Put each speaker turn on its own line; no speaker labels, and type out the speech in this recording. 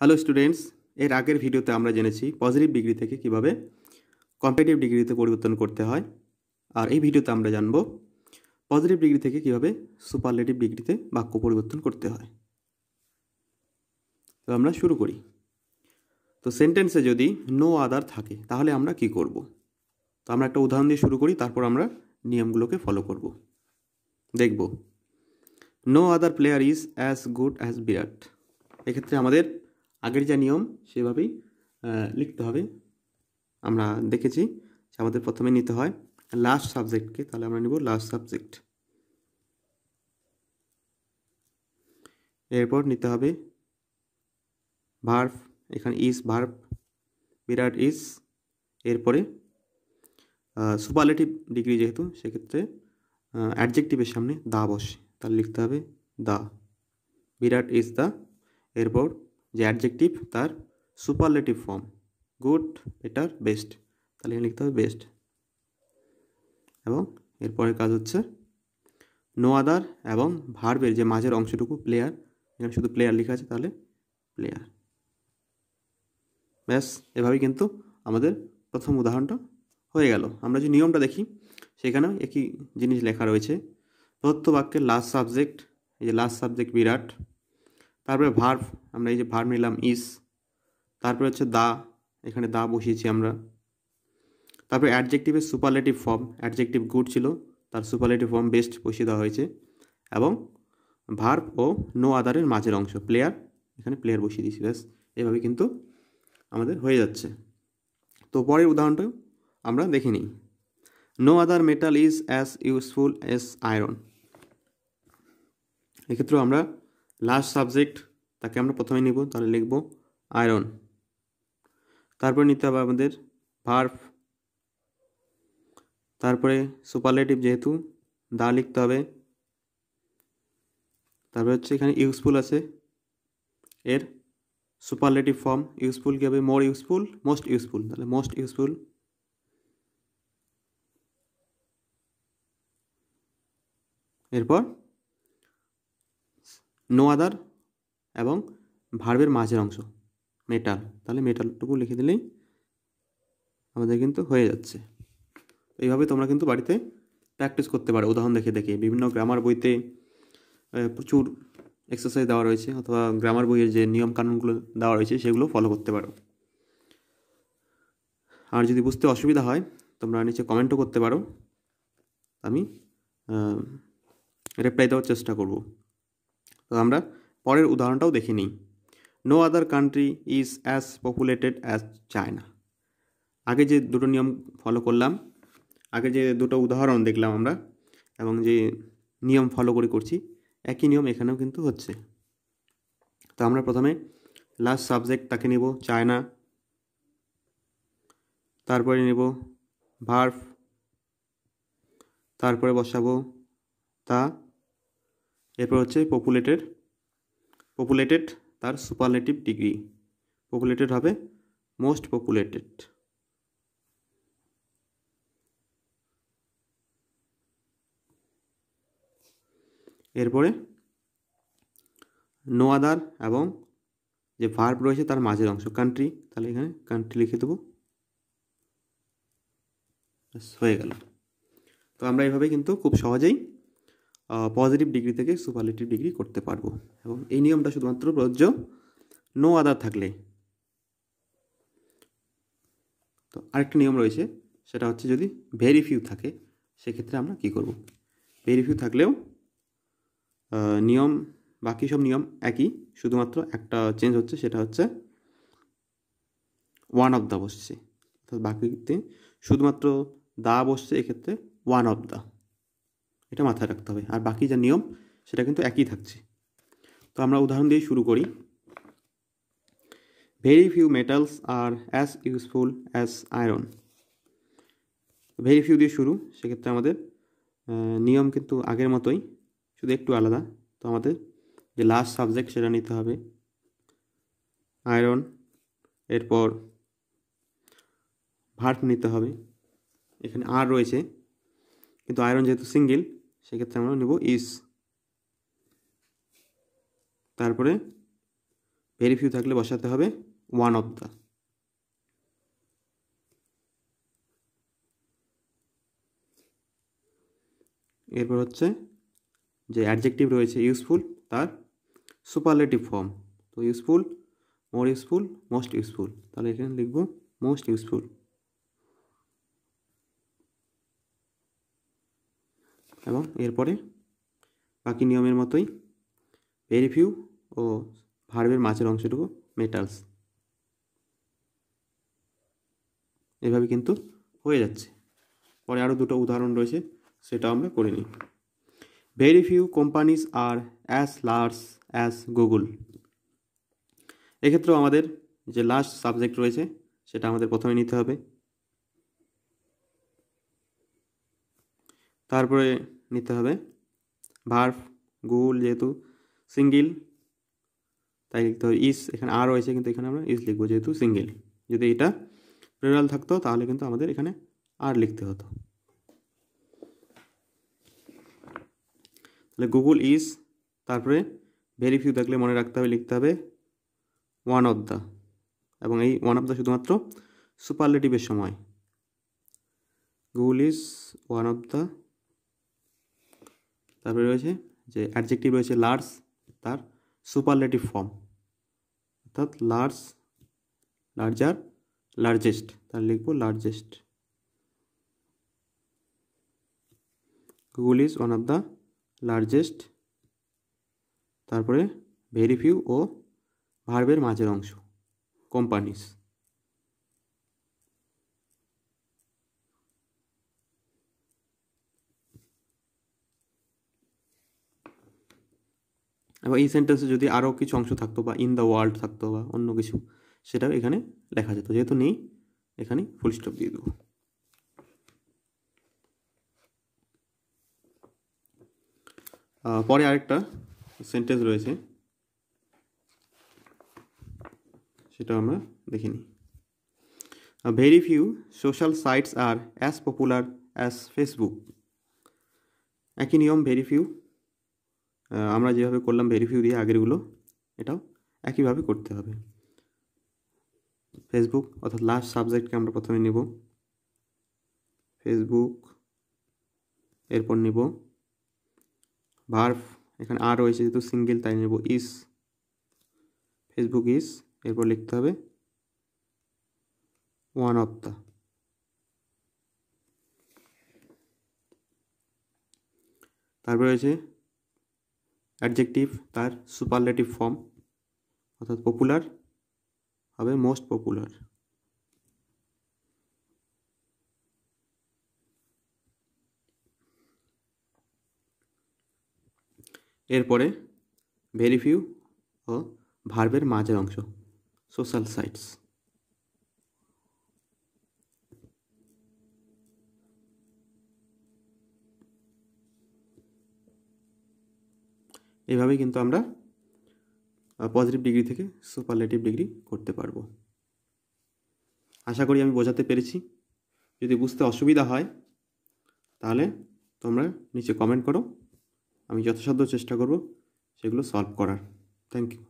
Hello students এর আগের ভিডিওতে আমরা জেনেছি পজিটিভ ডিগ্রি থেকে কিভাবে কম্পিটিভ ডিগ্রিতে পরিবর্তন করতে হয় আর এই ভিডিওতে আমরা জানব পজিটিভ ডিগ্রি থেকে কিভাবে সুপারলেটিভ ডিগ্রিতে বাক্য পরিবর্তন করতে হয় তো আমরা শুরু করি তো সেন্টেন্সে যদি নো আদার থাকে তাহলে আমরা কি করব। তো আমরা একটা উদাহরণ দিয়ে শুরু করি তারপর আমরা নিয়মগুলোকে ফলো করব দেখব no other player is as good as Virat এক্ষেত্রে আমাদের আগের যা নিয়ম সেভাবেই লিখতে হবে আমরা দেখেছি যে আমাদের প্রথমে নিতে হয় লাস্ট সাবজেক্টকে তাহলে আমরা নিব লাস্ট সাবজেক্ট এরপর নিতে হবে ভার্ভ এখানে ইস ভার্ভ বিরাট ইস এরপরে সুপারলেটিভ ডিগ্রি যেহেতু সেক্ষেত্রে অ্যাডজেক্টিভের সামনে দা বসে তাহলে লিখতে হবে দা বিরাট ইজ দা এরপর যে অ্যাডজেক্টিভ তার superlative form good better best তাহলে এখানে লিখতে হবে বেস্ট এবং এরপরের কাজ হচ্ছে নো আদার এবং ভার্বের যে মাঝের অংশটুকু প্লেয়ার এখানে শুধু প্লেয়ার লেখা আছে তাহলে প্লেয়ার ব্যাস এভাবেই কিন্তু আমাদের প্রথম উদাহরণটা হয়ে গেল আমরা যে নিয়মটা দেখি সেখানে একই জিনিস লেখা রয়েছে তথ্য বাক্যের লাস্ট সাবজেক্ট এই যে লাস্ট সাবজেক্ট বিরাট তারপরে ভার্ভ আমরা এই যে ভার্ভ নিলাম ইস তারপরে হচ্ছে দা এখানে দা বসিয়েছি আমরা তারপরে অ্যাডজেক্টিভের সুপারলেটিভ ফর্ম অ্যাডজেক্টিভ গুড ছিল তার সুপারলেটিভ ফর্ম বেস্ট বসিয়ে দেওয়া হয়েছে এবং ভার্ভ ও নো আদারের মাঝের অংশ প্লেয়ার এখানে প্লেয়ার বসিয়ে দিয়েছি ব্যাস এভাবে কিন্তু আমাদের হয়ে যাচ্ছে তো পরের উদাহরণটা আমরা দেখে নিই no other metal is as useful as iron এক্ষেত্রেও আমরা লাস্ট সাবজেক্ট তাকে আমরা প্রথমে নিব তাহলে লিখব আয়রন তারপরে নিতে হবে আমাদের ভার্ভ তারপরে সুপারলেটিভ যেহেতু দা লিখতে হবে তারপরে হচ্ছে এখানে ইউজফুল আছে এর সুপারলেটিভ ফর্ম ইউজফুল কী হবে মোর ইউজফুল মোস্ট ইউজফুল তাহলে মোস্ট ইউজফুল এরপর নো আদার এবং ভার্বের মাঝের অংশ মেটাল তাহলে মেটালটুকু লিখে দিলেই আমাদের কিন্তু হয়ে যাচ্ছে এইভাবে তোমরা কিন্তু বাড়িতে প্র্যাকটিস করতে পারো উদাহরণ দেখে দেখে বিভিন্ন গ্রামার বইতে প্রচুর এক্সারসাইজ দেওয়া রয়েছে অথবা গ্রামার বইয়ের যে নিয়ম কানুনগুলো দেওয়া রয়েছে সেগুলো ফলো করতে পারো আর যদি বুঝতে অসুবিধা হয় তোমরা নিচে কমেন্টও করতে পারো আমি রিপ্লাই দেওয়ার চেষ্টা করব তো আমরা পরের উদাহরণটাও দেখে নিই no other country is as populated as China আগে যে দুটো নিয়ম ফলো করলাম আগে যে দুটো উদাহরণ দেখলাম আমরা এবং যে নিয়ম ফলো করে করছি একই নিয়ম এখানেও কিন্তু হচ্ছে তো আমরা প্রথমে লাস্ট সাবজেক্ট তাকে নেব চায়না তারপরে নেব ভার্ফ তারপরে বসাবো তা এরপর হচ্ছে পপুলেটেড পপুলেটেড তার সুপারলেটিভ ডিগ্রি পপুলেটেড হবে মোস্ট পপুলেটেড এরপরে নো আদার এবং যে ভার্ব রয়েছে তার মাঝের অংশ কান্ট্রি তাহলে এখানে কান্ট্রি লিখে দেবো হয়ে গেল তো আমরা এইভাবে কিন্তু খুব সহজেই পজিটিভ ডিগ্রি থেকে সুপারলেটিভ ডিগ্রি করতে পারবো এবং এই নিয়মটা শুধুমাত্র প্রযোজ্য নো আদার থাকলে তো আরেকটা নিয়ম রয়েছে সেটা হচ্ছে যদি ভেরি ফিউ থাকে সেক্ষেত্রে আমরা কি করব ভেরি ফিউ থাকলেও নিয়ম বাকি সব নিয়ম একই শুধুমাত্র একটা চেঞ্জ হচ্ছে সেটা হচ্ছে ওয়ান অফ দ্য বসছে অর্থাৎ বাকিতে শুধুমাত্র দা বসছে এক্ষেত্রে ওয়ান অফ দ্য এটা মাথায় রাখতে হবে আর বাকি যা নিয়ম সেটা কিন্তু একই থাকছে তো আমরা উদাহরণ দিয়ে শুরু করি very few metals are as useful as iron very few দিয়ে শুরু সেক্ষেত্রে আমাদের নিয়ম কিন্তু আগের মতোই শুধু একটু আলাদা তো আমাদের যে লাস্ট সাবজেক্ট সেটা নিতে হবে আয়রন এরপর ভার্ট নিতে হবে এখানে আর রয়েছে কিন্তু আয়রন যেহেতু সিঙ্গেল সেক্ষেত্রে আমরা নেব ইস তারপরে ভেরি ফিউ থাকলে বসাতে হবে ওয়ান অফ দ্য এরপর হচ্ছে যে অ্যাডজেক্টিভ রয়েছে ইউজফুল তার সুপারলেটিভ ফর্ম তো useful more useful most useful তাহলে এখানে লিখব মোস্ট ইউজফুল এবং এরপরে বাকি নিয়মের মতোই পেরিফিউ ও ভার্বের মাছের অংশটুকু মেটালস এভাবে কিন্তু হয়ে যাচ্ছে পরে আরও দুটো উদাহরণ রয়েছে সেটা আমরা করে নিই very few companies are as large as Google এক্ষেত্রেও আমাদের যে লাস্ট সাবজেক্ট রয়েছে সেটা আমাদের প্রথমে নিতে হবে তারপরে নিতে হবে ভার্ভ গুগল যেহেতু সিঙ্গেল তাই লিখতে হবে ইস এখানে আর রয়েছে কিন্তু এখানে আমরা ইস লিখবো যেহেতু সিঙ্গেল যদি এটা প্রেরাল থাকতো তাহলে কিন্তু আমাদের এখানে আর লিখতে হতো তাহলে গুগল ইস তারপরে ভেরি ফিউ থাকলে মনে রাখতে হবে লিখতে হবে ওয়ান অফ দ্য এবং এই ওয়ান অফ দ্য শুধুমাত্র সুপারলেটিভের সময় Google is one of the তারপরে রয়েছে যে অ্যাডজেক্টিভ রয়েছে লার্জ তার সুপারলেটিভ ফর্ম অর্থাৎ লার্জ লার্জার লার্জেস্ট তার লিখব largest Google is one of the largest তারপরে ভেরি ফিউ ও ভার্বের মাঝের অংশ কোম্পানিস এবং এই সেন্টেন্সে যদি আরও কিছু অংশ থাকতো বা ইন দ্য ওয়ার্ল্ড থাকতো বা অন্য কিছু সেটাও এখানে লেখা যেত যেহেতু নেই এখানে ফুল স্টপ দিয়ে দেবো পরে আরেকটা সেন্টেন্স রয়েছে সেটা আমরা দেখে নিই very few social sites are as popular as Facebook একই নিয়ম ভেরি ফিউ আমরা যেভাবে করলাম ভেরিফিউ দিয়ে আগেরগুলো এটাও একইভাবে করতে হবে ফেসবুক অর্থাৎ লাস্ট সাবজেক্টকে আমরা প্রথমে নেব ফেসবুক এরপর নেব ভার্ভ এখানে আর রয়েছে যেহেতু সিঙ্গেল তাই নেব ইস ফেসবুক ইস এরপর লিখতে হবে ওয়ান অফ দ্য তারপরে রয়েছে অ্যাডজেক্টিভ তার সুপারলেটিভ ফর্ম অর্থাৎ পপুলার হবে মোস্ট পপুলার এরপরে ভেরি ফিউ ও ভার্বের মাঝের অংশ সোশ্যাল সাইটস এভাবেই কিন্তু আমরা পজিটিভ ডিগ্রি থেকে সুপারলেটিভ ডিগ্রি করতে পারবো আশা করি আমি বোঝাতে পেরেছি যদি বুঝতে অসুবিধা হয় তাহলে তোমরা নিচে কমেন্ট করো আমি যথাসাধ্য চেষ্টা করব সেগুলো সলভ করার থ্যাংক ইউ